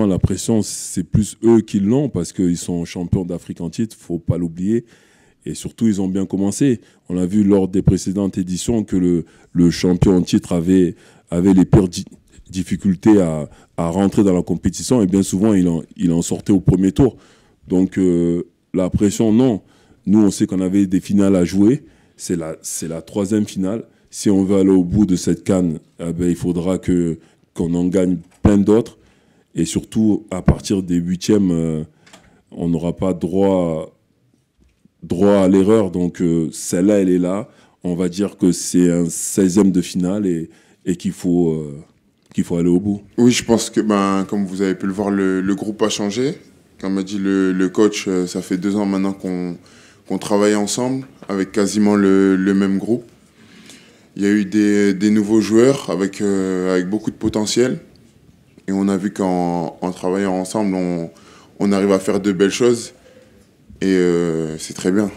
la pression, c'est plus eux qui l'ont parce qu'ils sont champions d'Afrique en titre, faut pas l'oublier. Et surtout, ils ont bien commencé. On a vu lors des précédentes éditions que le, champion en titre avait, les pires difficultés à, rentrer dans la compétition et bien souvent, il en, sortait au premier tour. Donc, euh, la pression, non. Nous, on sait qu'on avait des finales à jouer. C'est la, troisième finale. Si on veut aller au bout de cette canne, eh ben, il faudra qu'on en gagne plein d'autres. Et surtout, à partir des huitièmes, euh, on n'aura pas droit, droit à l'erreur. Donc euh, celle-là, elle est là. On va dire que c'est un 16e de finale et, qu'il faut, euh, qu'il faut aller au bout. Oui, je pense que, ben, comme vous avez pu le voir, le, groupe a changé. Comme a dit le, coach, ça fait deux ans maintenant qu'on travaille ensemble avec quasiment le, même groupe. Il y a eu des, nouveaux joueurs avec, avec beaucoup de potentiel on a vu qu'en travaillant ensemble, on, arrive à faire de belles choses. Et euh, c'est très bien.